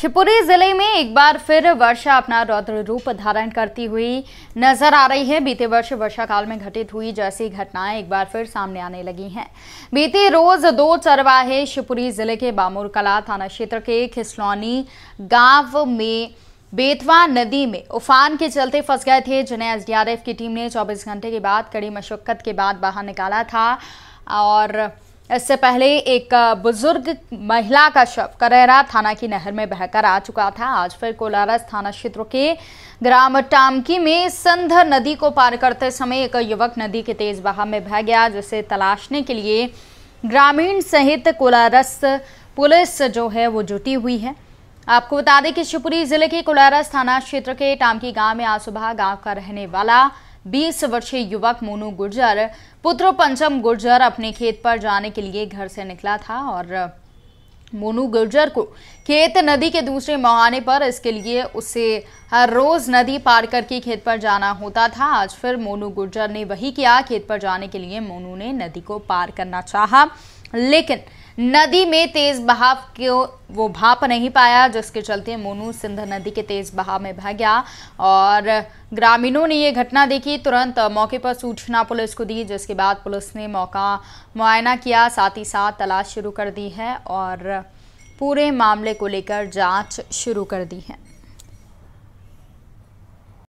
शिवपुरी जिले में एक बार फिर वर्षा अपना रौद्र रूप धारण करती हुई नजर आ रही है बीते वर्ष वर्षा काल में घटित हुई जैसी घटनाएं एक बार फिर सामने आने लगी हैं बीते रोज दो चरवाहे शिवपुरी जिले के बामुरकला थाना क्षेत्र के खिसलौनी गांव में बेतवा नदी में उफान के चलते फंस गए थे जिन्हें एसडीआरएफ की टीम ने चौबीस घंटे के बाद कड़ी मशक्कत के बाद बाहर निकाला था और इससे पहले एक बुजुर्ग महिला का शव करेरा थाना की नहर में बहकर आ चुका था आज फिर कोलारस थाना क्षेत्र के ग्राम टामकी में संध नदी को पार करते समय एक युवक नदी के तेज बहाव में बह गया जिसे तलाशने के लिए ग्रामीण सहित कोलारस पुलिस जो है वो जुटी हुई है आपको बता दें कि शिवपुरी जिले के कोलारस थाना क्षेत्र के टामकी गांव में आज सुबह गांव का रहने वाला बीस वर्षीय युवक मोनू गुर्जर पुत्र पंचम गुर्जर अपने खेत पर जाने के लिए घर से निकला था और मोनू गुर्जर को खेत नदी के दूसरे मुहाने पर इसके लिए उसे हर रोज नदी पार करके खेत पर जाना होता था आज फिर मोनू गुर्जर ने वही किया खेत पर जाने के लिए मोनू ने नदी को पार करना चाहा लेकिन नदी में तेज बहाव को वो भाप नहीं पाया जिसके चलते मोनू सिंध नदी के तेज बहाव में बह गया और ग्रामीणों ने ये घटना देखी तुरंत मौके पर सूचना पुलिस को दी जिसके बाद पुलिस ने मौका मुआयना किया साथ ही साथ तलाश शुरू कर दी है और पूरे मामले को लेकर जांच शुरू कर दी है